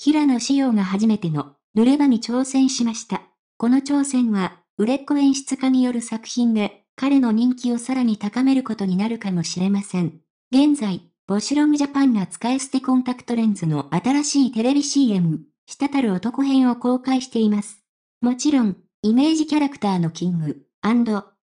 平野紫耀が初めての、濡れ場に挑戦しました。この挑戦は、売れっ子演出家による作品で、彼の人気をさらに高めることになるかもしれません。現在、ボシュロムジャパンが使い捨てコンタクトレンズの新しいテレビ CM、滴る男編を公開しています。もちろん、イメージキャラクターのキング、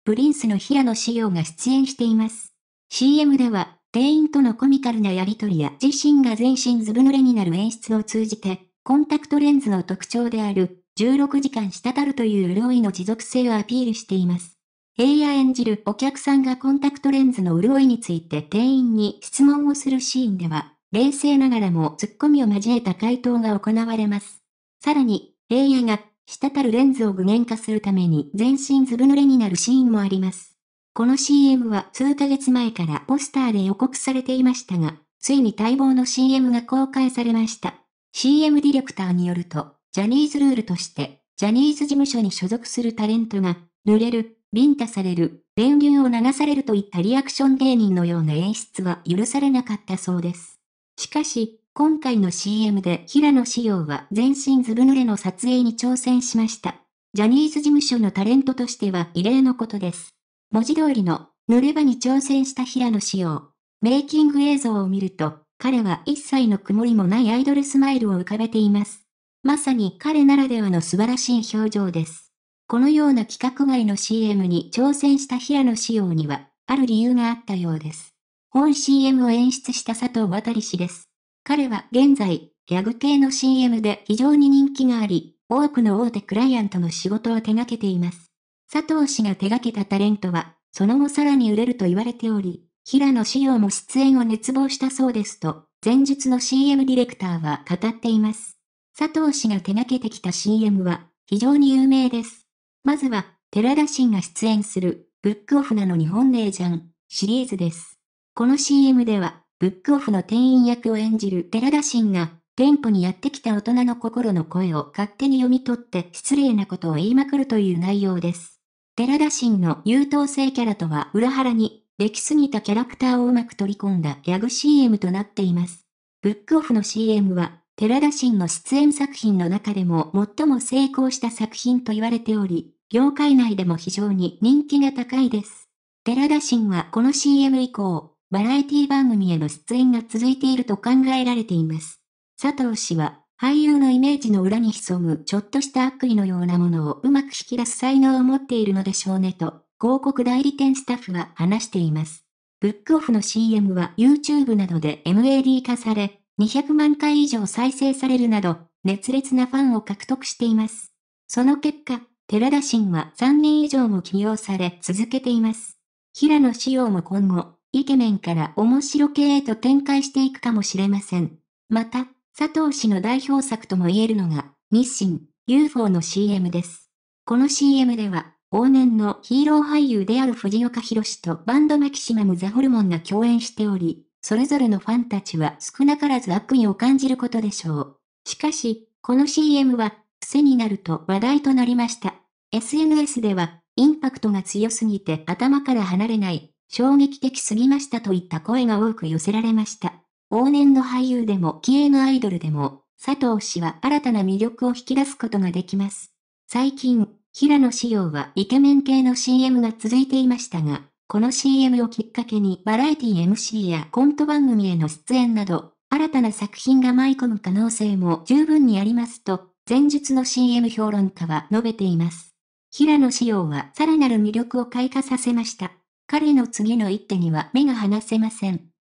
プリンスの平野紫耀が出演しています。CM では、店員とのコミカルなやりとりや自身が全身ずぶ濡れになる演出を通じて、コンタクトレンズの特徴である、16時間滴るという潤いの持続性をアピールしています。平野演じるお客さんがコンタクトレンズの潤いについて店員に質問をするシーンでは、冷静ながらもツッコミを交えた回答が行われます。さらに、平野が滴るレンズを具現化するために全身ずぶ濡れになるシーンもあります。この CM は数ヶ月前からポスターで予告されていましたが、ついに待望の CM が公開されました。CM ディレクターによると、ジャニーズルールとして、ジャニーズ事務所に所属するタレントが、濡れる、ビンタされる、電流を流されるといったリアクション芸人のような演出は許されなかったそうです。しかし、今回の CM で平野紫耀は全身ずぶ濡れの撮影に挑戦しました。ジャニーズ事務所のタレントとしては異例のことです。文字通りの、濡れ場に挑戦した平野紫耀。メイキング映像を見ると、彼は一切の曇りもないアイドルスマイルを浮かべています。まさに彼ならではの素晴らしい表情です。このような規格外の CM に挑戦した平野紫耀には、ある理由があったようです。本 CM を演出した佐藤渡氏です。彼は現在、ギャグ系の CM で非常に人気があり、多くの大手クライアントの仕事を手掛けています。佐藤氏が手掛けたタレントは、その後さらに売れると言われており、平野紫耀も出演を熱望したそうですと、前述の CM ディレクターは語っています。佐藤氏が手掛けてきた CM は、非常に有名です。まずは、寺田真が出演する、ブックオフなのに本霊じゃん、シリーズです。この CM では、ブックオフの店員役を演じる寺田真が、店舗にやってきた大人の心の声を勝手に読み取って失礼なことを言いまくるという内容です。寺田真の優等生キャラとは裏腹に、出来すぎたキャラクターをうまく取り込んだギャグ CM となっています。ブックオフの CM は、寺田真の出演作品の中でも最も成功した作品と言われており、業界内でも非常に人気が高いです。寺田真はこの CM 以降、バラエティ番組への出演が続いていると考えられています。佐藤氏は俳優のイメージの裏に潜むちょっとした悪意のようなものをうまく引き出す才能を持っているのでしょうねと、広告代理店スタッフは話しています。ブックオフの CM は YouTube などで MAD 化され、200万回以上再生されるなど、熱烈なファンを獲得しています。その結果、寺田真は3年以上も起用され続けています。平野紫陽も今後、イケメンから面白系へと展開していくかもしれません。また、佐藤氏の代表作とも言えるのが、日清 UFO の CM です。この CM では、往年のヒーロー俳優である藤岡弘とバンドマキシマム・ザ・ホルモンが共演しており、それぞれのファンたちは少なからず悪意を感じることでしょう。しかし、この CM は癖になると話題となりました。SNS では、インパクトが強すぎて頭から離れない、衝撃的すぎましたといった声が多く寄せられました。往年の俳優でも気鋭のアイドルでも、佐藤氏は新たな魅力を引き出すことができます。最近、平野紫耀はイケメン系の CM が続いていましたが、この CM をきっかけにバラエティ MC やコント番組への出演など、新たな作品が舞い込む可能性も十分にありますと、前述の CM 評論家は述べています。平野紫耀はさらなる魅力を開花させました。彼の次の一手には目が離せません。